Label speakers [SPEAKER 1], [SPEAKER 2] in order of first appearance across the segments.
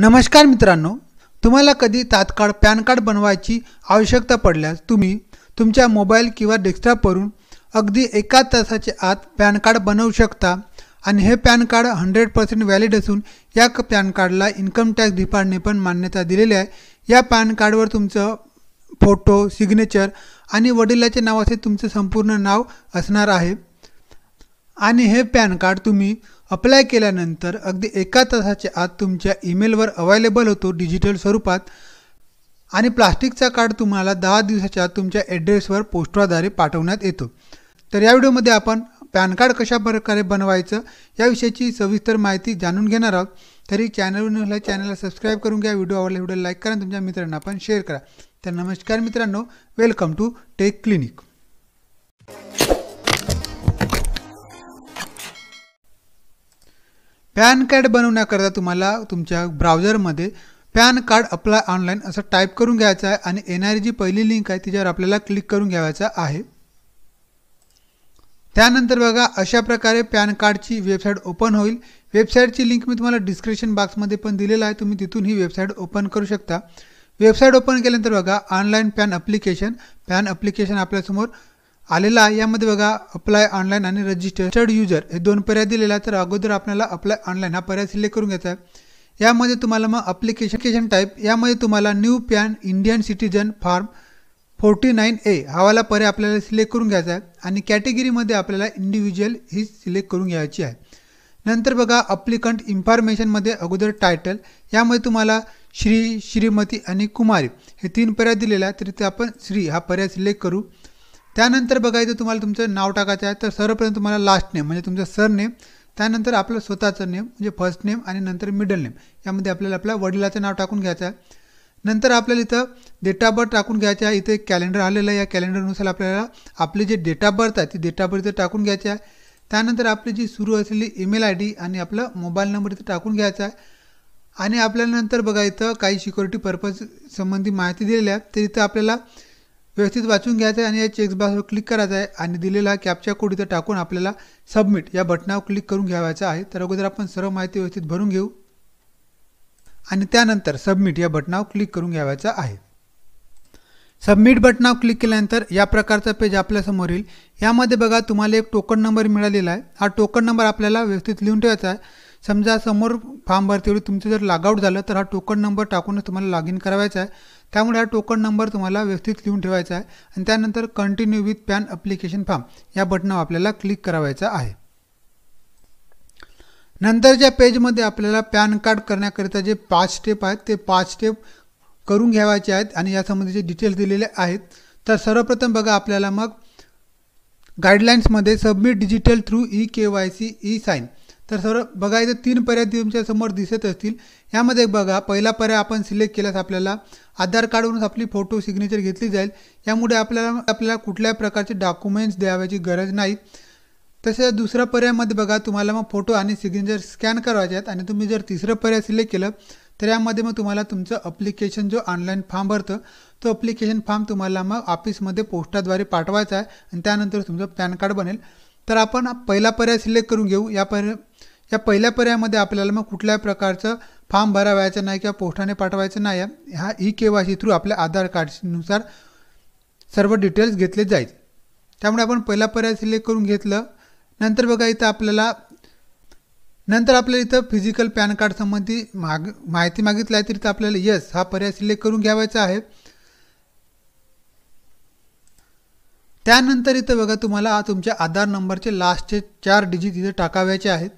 [SPEAKER 1] नमस्कार मित्रांनो तुम्हाला कधी तात्काळ पॅन कार्ड बनवायची आवश्यकता पडल्यास तुम्ही तुमच्या मोबाईल किंवा डेस्कटॉपवरून अगदी एका तासाच्या आत पॅन कार्ड बनवू शकता आणि हे PAN card hundred percent valid असून या पॅन कार्डला इन्कम टॅक्स डिपार्टने पण मान्यता दिलेली आहे या पॅन कार्डवर तुमचं फोटो सिग्नेचर आणि वडिलाचे नाव असे तुमचं संपूर्ण नाव असणार आहे आणि हे पॅन कार्ड तुम्ही अप्लाय केल्यानंतर अगदी एका तासाच्या आत तुमच्या ईमेलवर अवेलेबल होतो डिजिटल स्वरूपात आणि प्लास्टिकचा कार्ड तुम्हाला दहा दिवसाच्या तुमच्या ॲड्रेसवर पोस्टाद्वारे पाठवण्यात येतो तर या व्हिडिओमध्ये आपण पॅन कार्ड कशा प्रकारे बनवायचं याविषयीची सविस्तर माहिती जाणून घेणार आहोत तरी चॅनलवर नसल्या चॅनलला सबस्क्राईब करून घ्या व्हिडिओ आवडला व्हिडिओ लाईक करा तुमच्या मित्रांना पण शेअर करा तर नमस्कार मित्रांनो welcome to tech clinic PAN card बनवण्याकरता तुम्हाला तुमच्या ब्राउझरमध्ये पॅन कार्ड अप्लाय ऑनलाईन असं टाईप करून घ्यायचं आहे आणि एन जी पहिली लिंक आहे तिच्यावर आपल्याला क्लिक करून घ्यायचं आहे त्यानंतर बघा अशा प्रकारे पॅन कार्डची वेबसाईट ओपन होईल वेबसाईटची लिंक मी तुम्हाला डिस्क्रिप्शन बॉक्समध्ये पण दिलेलं आहे तुम्ही तिथून ही वेबसाईट ओपन करू शकता वेबसाईट ओपन केल्यानंतर बघा online PAN application PAN application आपल्यासमोर आलेला यामध्ये बघा अप्लाय ऑनलाईन आणि रजिस्टर्ड युजर हे दोन पर्याय दिलेला तर अगोदर आपल्याला अप्लाय ऑनलाईन हा पर्याय सिलेक्ट करून घ्यायचा आहे यामध्ये तुम्हाला मग अप्लिकेशन टाईप यामध्ये तुम्हाला new PAN Indian citizen form forty nine A हावाला पर्याय आपल्याला सिलेक्ट करून घ्यायचा आहे आणि कॅटेगरीमध्ये आपल्याला इंडिव्हिज्युअल ही सिलेक्ट करून घ्यायची आहे नंतर बघा अप्लिकंट इन्फॉर्मेशनमध्ये अगोदर टायटल यामध्ये तुम्हाला श्री श्रीमती आणि कुमारी हे तीन पर्याय दिलेला आहे तर ते आपण श्री हा पर्याय सिलेक्ट करू त्यानंतर बघायचं तुम्हाला तुमचं नाव टाकायचं आहे तर सर्वप्रथम तुम्हाला लास्ट नेम म्हणजे तुमचं सरनेम त्यानंतर आपलं स्वतःचं नेम म्हणजे फर्स्ट नेम आणि नंतर मिडल नेम यामध्ये आपल्याला आपल्या वडिलाचं नाव टाकून घ्यायचं आहे नंतर आपल्याला इथं डेट ऑफ बर्थ टाकून घ्यायचं आहे इथे एक कॅलेंडर आलेलं आहे या कॅलेंडरनुसार आपल्याला आपली जे डेट ऑफ बर्थ आहे ती डेट ऑफ बर्थ इथं टाकून घ्यायची आहे त्यानंतर आपली जी सुरू असलेली ईमेल आय डी आणि आपला मोबाईल नंबर इथं टाकून घ्यायचा आहे आणि आपल्याला नंतर बघा इथं काही सिक्युरिटी पर्पज संबंधी माहिती दिलेली आहे तर इथं आपल्याला व्यवस्थित वाचून घ्यायचं आहे आणि या चेक्सबॉक्सवर क्लिक करायचं आहे आणि दिलेला कॅपचा कोड इथं टाकून आपल्याला सबमिट या बटनावर क्लिक करून घ्यावायचा आहे तर अगोदर आपण सर्व माहिती व्यवस्थित भरून घेऊ आणि त्यानंतर सबमिट या बटनावर क्लिक करून घ्यावायचा आहे सबमिट बटनावर क्लिक केल्यानंतर या प्रकारचा पेज आपल्यासमोर येईल यामध्ये बघा तुम्हाला एक टोकन नंबर मिळालेला आहे हा टोकन नंबर आपल्याला व्यवस्थित लिहून ठेवायचा आहे समजा समोर फॉर्म वेळी तुमचं जर लागआउट झालं तर हा टोकन नंबर टाकूनच तुम्हाला लॉग इन करायचा आहे त्यामुळे हा टोकन नंबर तुम्हाला व्यवस्थित लिहून ठेवायचा आहे आणि त्यानंतर continue with PAN application form या बटनावर आपल्याला क्लिक करावायचा आहे नंतरच्या पेजमध्ये आपल्याला पॅन कार्ड करण्याकरिता जे पाच स्टेप आहेत ते पाच स्टेप करून घ्यावायचे आहेत आणि यासंबंधीचे डिटेल्स दिलेले आहेत तर सर्वप्रथम बघा आपल्याला मग गाईडलाईन्समध्ये submit digital through e K Y C e sign तर सर बघा इथे तीन पर्याय तुमच्या समोर दिसत असतील यामध्ये बघा पहिला पर्याय आपण सिलेक्ट केल्यास आपल्याला आधार कार्डवरूनच आपली फोटो सिग्नेचर घेतली जाईल यामुळे आपल्याला आपल्याला कुठल्याही प्रकारचे डॉक्युमेंट्स द्यावायची गरज नाही तसेच दुसऱ्या पर्यायामध्ये बघा तुम्हाला मग फोटो आणि सिग्नेचर स्कॅन करायचे आहेत आणि तुम्ही जर तिसरं पर्याय सिलेक्ट केलं तर यामध्ये मग तुम्हाला तुमचं अप्लिकेशन जो ऑनलाईन फॉर्म भरतं तो अप्लिकेशन फॉर्म तुम्हाला मग ऑफिसमध्ये पोस्टाद्वारे पाठवायचा आहे आणि त्यानंतर तुमचं पॅन कार्ड बनेल तर आपण पहिला पर्याय सिलेक्ट करून घेऊ या पर या पहिल्या पर्यायामध्ये आपल्याला मग कुठल्याही प्रकारचं फॉर्म भरावायचं नाही किंवा पोस्टाने पाठवायचं नाही आहे ह्या e K Y C through आपल्या आधार कार्डनुसार सर्व डिटेल्स घेतले जाईल त्यामुळे आपण पहिला पर्याय सिलेक्ट करून घेतलं नंतर बघा इथं आपल्याला नंतर आपल्याला इथं फिजिकल पॅन कार्डसंबंधी माग माहिती मागितली आहे तर इथं आपल्याला यस हा पर्याय सिलेक्ट करून घ्यावायचा आहे त्यानंतर इथं बघा तुम्हाला तुमच्या आधार नंबरचे लास्टचे चार डिजिट इथं टाकावयाचे आहेत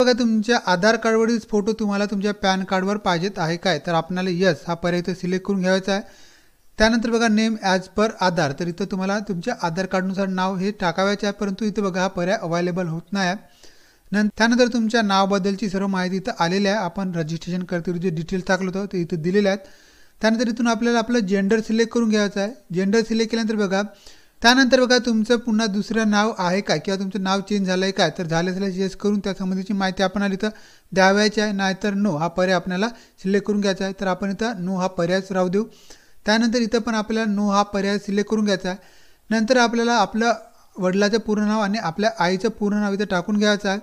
[SPEAKER 1] बघा तुमच्या आधार कार्डवरील फोटो तुम्हाला तुमच्या पॅन कार्डवर पाहिजेत आहे काय तर आपणाला यस हा पर्याय इथं सिलेक्ट करून घ्यायचा आहे त्यानंतर बघा नेम ॲज पर आधार तर इथं तुम्हाला तुमच्या आधार कार्डनुसार नाव हे टाकावायचे आहे परंतु इथं बघा हा पर्याय अवेलेबल होत नाही आहे नंतर त्यानंतर तुमच्या नावाबद्दलची सर्व माहिती इथं आलेली आहे आपण रजिस्ट्रेशन करते जे डिटेल्स टाकलं होतं ते इथं दिलेले आहेत त्यानंतर इथून आपल्याला आपलं जेंडर सिलेक्ट करून घ्यायचं आहे जेंडर सिलेक्ट केल्यानंतर बघा त्यानंतर बघा तुमचं पुन्हा दुसरं नाव आहे का किंवा तुमचं नाव चेंज झालं आहे का तर झालं असल्यास येस करून त्यासंबंधीची माहिती आपण इथं द्यावायची आहे नाहीतर नो हा पर्याय आपल्याला सिलेक्ट करून घ्यायचा आहे तर आपण इथं नो हा पर्यायच राहू देऊ त्यानंतर इथं पण आपल्याला नो हा पर्याय सिलेक्ट करून घ्यायचा आहे नंतर आपल्याला आपलं वडिलाचं पूर्ण नाव आणि आपल्या आईचं पूर्ण नाव इथं टाकून घ्यायचं आहे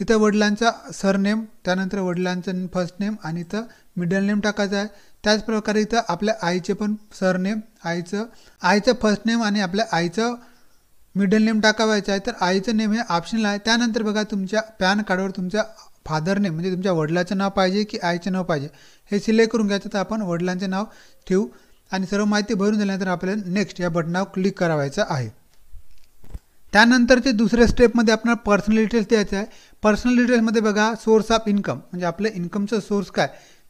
[SPEAKER 1] इथं वडिलांचा सरनेम त्यानंतर वडिलांचं फर्स्ट नेम आणि इथं मिडल नेम टाकायचा आहे त्याचप्रकारे इथं आपल्या आईचे पण सरनेम आईचं आईचं फर्स्ट नेम आणि आपल्या आईचं मिडल नेम टाकावायचं आहे तर आईचं नेम हे ऑप्शनल आहे त्यानंतर बघा तुमच्या पॅन कार्डवर तुमच्या फादर नेम म्हणजे तुमच्या वडिलाचं नाव पाहिजे की आईचं नाव पाहिजे हे सिलेक्ट करून घ्यायचं तर आपण वडिलांचे नाव ठेवू आणि सर्व माहिती भरून झाल्यानंतर आपल्याला नेक्स्ट या बटनावर क्लिक करावायचं आहे त्यानंतरचे दुसऱ्या स्टेपमध्ये आपल्याला पर्सनल डिटेल्स द्यायचं आहे पर्सनल डिटेल्समध्ये बघा सोर्स ऑफ इन्कम म्हणजे आपलं इन्कमचं सोर्स काय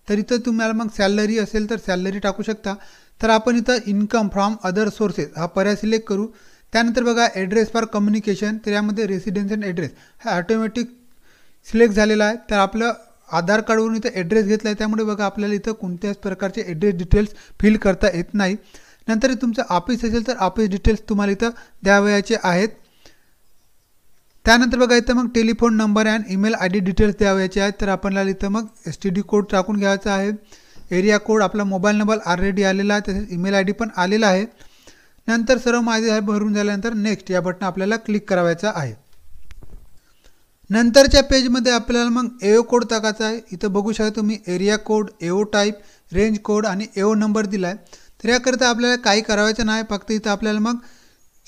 [SPEAKER 1] तर इथं तुम्हाला मग सॅलरी असेल तर सॅलरी टाकू शकता तर आपण इथं इन्कम फ्रॉम अदर सोर्सेस हा पर्याय सिलेक्ट करू त्यानंतर बघा ॲड्रेस फॉर कम्युनिकेशन तर यामध्ये अँड ॲड्रेस हा ऑटोमॅटिक सिलेक्ट झालेला आहे तर आपलं आधार कार्डवरून इथं ॲड्रेस घेतला आहे त्यामुळे बघा आपल्याला इथं कोणत्याच प्रकारचे ॲड्रेस डिटेल्स फिल करता येत नाही नंतर तुमचं ऑफिस असेल तर ऑफिस डिटेल्स तुम्हाला इथं द्यावयाचे आहेत त्यानंतर बघा इथं मग telephone number and email I D details द्यावायचे आहेत तर आपल्याला इथं मग एस टी डी कोड टाकून घ्यायचा आहे एरिया कोड आपला मोबाईल नंबर ऑलरेडी आलेला आहे तसेच ईमेल आय डी पण आलेला आहे नंतर सर्व माहिती भरून झाल्यानंतर नेक्स्ट या बटन आपल्याला क्लिक करावायचा आहे नंतरच्या पेजमध्ये आपल्याला मग एओ कोड टाकायचा आहे इथं बघू शकता तुम्ही area code AO type range code आणि एओ नंबर दिला आहे तर याकरिता आपल्याला काही करावायचं नाही फक्त इथं आपल्याला मग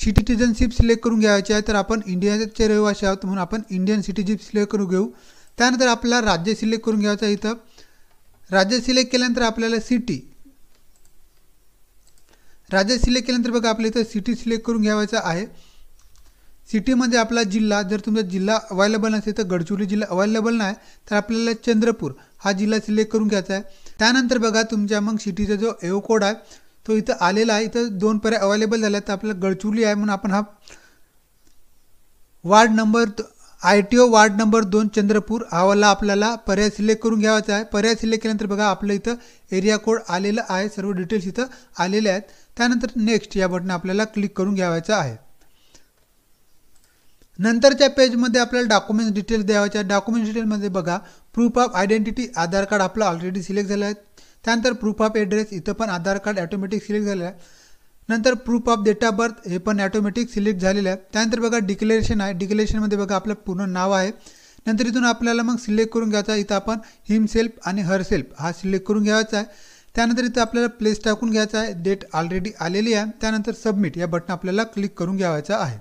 [SPEAKER 1] सिटीजनशिप सिलेक्ट करून घ्यायची आहे तर आपण इंडियाचे रहिवासी आहोत म्हणून आपण इंडियन सिटीजनशिप सिलेक्ट करून घेऊ त्यानंतर आपल्याला राज्य सिलेक्ट करून घ्यायचं इथं राज्य सिलेक्ट केल्यानंतर आपल्याला सिटी राज्य सिलेक्ट केल्यानंतर बघा आपल्या इथं सिटी सिलेक्ट करून घ्यायचं आहे सिटीमध्ये आपला जिल्हा जर तुमचा जिल्हा अवेलेबल नसेल तर गडचिरोली जिल्हा अवेलेबल नाही तर आपल्याला चंद्रपूर हा जिल्हा सिलेक्ट करून घ्यायचा आहे त्यानंतर बघा तुमच्या मग सिटीचा जो एओ कोड आहे तो इथं आलेला आहे इथं दोन पर्याय अवेलेबल झाले तर आपल्याला गडचुली आहे म्हणून आपण हा ward number I T O ward number दोन चंद्रपूर हावाला आपल्याला पर्याय सिलेक्ट करून घ्यायचा आहे पर्याय सिलेक्ट केल्यानंतर बघा आपलं इथं एरिया कोड आलेलं आहे सर्व डिटेल्स इथं आलेले आहेत त्यानंतर नेक्स्ट या बटन आपल्याला क्लिक करून घ्यावायचं आहे नंतरच्या पेजमध्ये आपल्याला डॉक्युमेंट्स डिटेल्स द्यावायच्या डॉक्युमेंट्स डिटेलमध्ये बघा proof of identity Aadhaar card आपलं ऑलरेडी सिलेक्ट झालं आहे त्यानंतर प्रूफ ऑफ ॲड्रेस इथं पण आधार कार्ड ॲटोमॅटिक सिलेक्ट झालेलं आहे नंतर proof of date of birth हे पण ॲटोमॅटिक सिलेक्ट झालेलं आहे त्यानंतर बघा डिक्लेरेशन आहे डिक्लेरेशनमध्ये बघा आपलं पूर्ण नाव आहे नंतर इथून आपल्याला मग सिलेक्ट करून घ्यायचा इथं आपण हिमसेल्फ आणि हरसेल्फ हा सिलेक्ट करून घ्यायचा आहे त्यानंतर इथं आपल्याला प्लेस टाकून घ्यायचा आहे डेट ऑलरेडी आलेली आहे त्यानंतर सबमिट या बटन आपल्याला क्लिक करून घ्यायचा आहे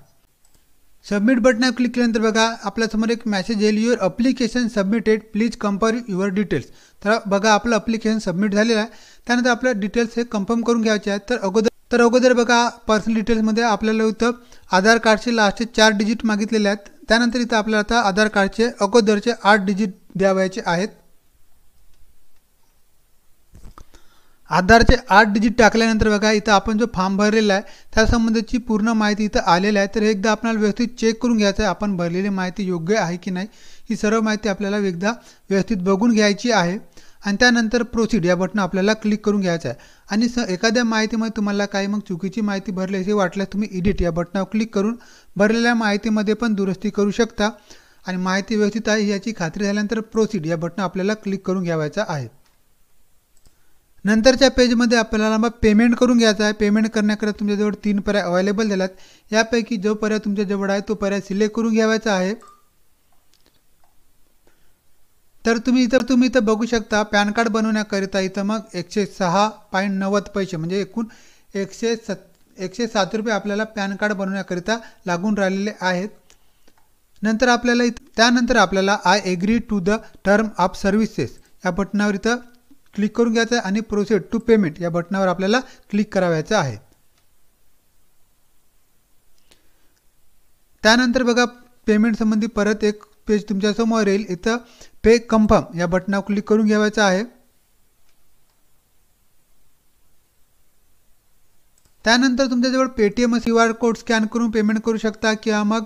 [SPEAKER 1] सबमिट बटनावर क्लिक केल्यानंतर बघा आपल्यासमोर एक मॅसेज येईल your application submitted please compare your details तर बघा आपलं अप्लिकेशन सबमिट झालेलं आहे त्यानंतर आपल्या डिटेल्स हे कन्फर्म करून घ्यायचे आहेत तर अगोदर तर अगोदर बघा पर्सनल डिटेल्समध्ये आपल्याला इथं आधार कार्डचे लास्टचे चार डिजिट मागितलेले आहेत त्यानंतर इथं आपल्याला आता आधार कार्डचे अगोदरचे आठ डिजिट द्यावायचे आहेत आधारचे आठ डिजिट टाकल्यानंतर बघा इथं आपण जो फॉर्म भरलेला आहे त्यासंबंधीची पूर्ण माहिती इथं आलेली आहे तर एकदा आपल्याला व्यवस्थित चेक करून घ्यायचं आहे आपण भरलेली माहिती योग्य आहे की नाही ही सर्व माहिती आपल्याला एकदा व्यवस्थित बघून घ्यायची आहे आणि त्यानंतर प्रोसीड या बटन आपल्याला क्लिक करून घ्यायचं आहे आणि स एखाद्या माहितीमध्ये तुम्हाला काही मग चुकीची माहिती भरली असे वाटल्यास तुम्ही इडिट या बटनावर क्लिक करून भरलेल्या माहितीमध्ये पण दुरुस्ती करू शकता आणि माहिती व्यवस्थित आहे याची खात्री झाल्यानंतर प्रोसीड या बटन आपल्याला क्लिक करून घ्यायचा आहे नंतरच्या पेजमध्ये आपल्याला मग पेमेंट करून घ्यायचं आहे पेमेंट करण्याकरिता तुमच्याजवळ तीन पर्याय अवेलेबल झाल्यात यापैकी जो पर्याय तुमच्याजवळ आहे तो पर्याय सिलेक्ट करून घ्यावायचा आहे तर तुम्ही इथं तुम्ही इथं बघू शकता पॅन कार्ड बनवण्याकरिता इथं मग एकशे सहा पॉईंट नव्वद पैसे म्हणजे एकूण एकशे सत् एकशे सात रुपये आपल्याला पॅन कार्ड बनवण्याकरिता लागून राहिलेले आहेत नंतर आपल्याला त्यानंतर आपल्याला I agree to the term of services या बटनावर इथं क्लिक करून घ्यायचं आहे आणि प्रोसेड टू पेमेंट या बटनावर आपल्याला क्लिक करावायचं आहे त्यानंतर बघा पेमेंट संबंधी परत एक पेज तुमच्यासमोर येईल इथं पे कन्फर्म या बटनावर क्लिक करून घ्यावायचं आहे त्यानंतर तुमच्याजवळ Paytm Q R code scan करून पेमेंट करू शकता किंवा मग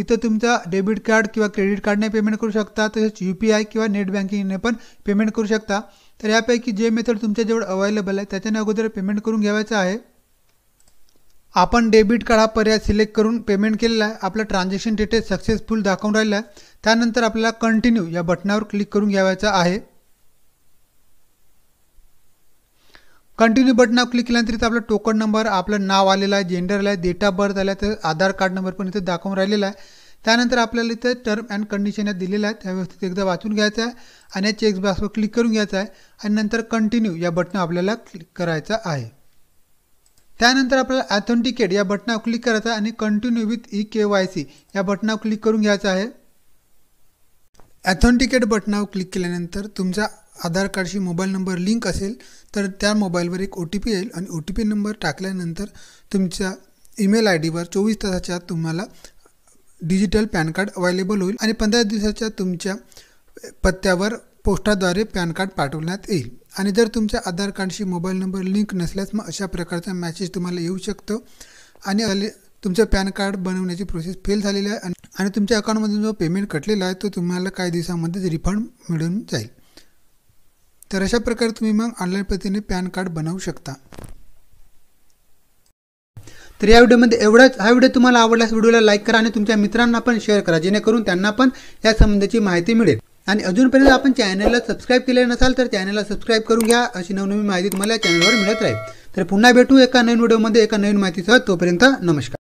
[SPEAKER 1] इथं तुमचा डेबिट कार्ड किंवा क्रेडिट कार्डने पेमेंट करू शकता तसेच यू पी आय किंवा नेट बँकिंगने पण पेमेंट करू शकता तर यापैकी जे मेथड तुमच्याजवळ अवेलेबल आहे त्याच्याने अगोदर पेमेंट करून घ्यायचं आहे आपण डेबिट कार्ड हा पर्याय सिलेक्ट करून पेमेंट केलेला आहे आपलं ट्रान्झॅक्शन डिटेल्स सक्सेसफुल दाखवून राहिला आहे त्यानंतर आपल्याला कंटिन्यू या बटनावर क्लिक करून घ्यावायचं आहे कंटिन्यू बटनावर क्लिक केल्यानंतर इथं आपला टोकन नंबर आपलं नाव आलेलं आहे जेंडर आलं आहे डेट ऑफ बर्थ आलं आहे तर आधार कार्ड नंबर पण इथे दाखवून राहिलेला आहे त्यानंतर आपल्याला इथं टर्म अँड कंडिशन या दिलेल्या आहेत त्या व्यवस्थित एकदा वाचून घ्यायचं आहे आणि या क्लिक करून घ्यायचं आहे आणि नंतर कंटिन्यू या बटन आपल्याला क्लिक करायचं आहे त्यानंतर आपल्याला ॲथेंटिकेट या बटनावर क्लिक करायचं आहे आणि continue with e K Y C या बटनावर क्लिक करून घ्यायचं आहे ॲथेंटिकेट बटनावर क्लिक केल्यानंतर तुमचा आधार कार्डशी मोबाईल नंबर लिंक असेल तर त्या मोबाईलवर एक ओ टी पी येईल आणि ओ टी पी नंबर टाकल्यानंतर तुमच्या ईमेल आय डीवर चोवीस तासाच्या तुम्हाला डिजिटल पॅन कार्ड अवेलेबल होईल आणि पंधरा दिवसाच्या तुमच्या पत्त्यावर पोस्टाद्वारे पॅन कार्ड पाठवण्यात येईल आणि जर तुमच्या आधार कार्डशी मोबाईल नंबर लिंक नसल्यास मग अशा प्रकारचा मॅसेज तुम्हाला येऊ शकतो आणि अले तुमचं पॅन कार्ड बनवण्याची प्रोसेस फेल झालेली आहे आणि तुमच्या अकाउंटमधून जो पेमेंट कटलेला आहे तो तुम्हाला काही दिवसामध्येच रिफंड मिळून जाईल तर अशा प्रकारे तुम्ही मग ऑनलाईन पद्धतीने पॅन कार्ड बनवू शकता तर या व्हिडिओमध्ये एवढाच हा व्हिडिओ तुम्हाला आवडल्यास व्हिडिओला लाईक करा आणि तुमच्या मित्रांना पण शेअर करा जेणेकरून त्यांना पण या संबंधाची माहिती मिळेल आणि अजूनपर्यंत आपण चॅनलला सबस्क्राईब केले नसाल तर चॅनलला सबस्क्राईब करून घ्या अशी नवनवीन माहिती तुम्हाला या चॅनलवर मिळत राहील तर पुन्हा भेटू एका नवीन व्हिडिओमध्ये एका नवीन माहितीसह तोपर्यंत नमस्कार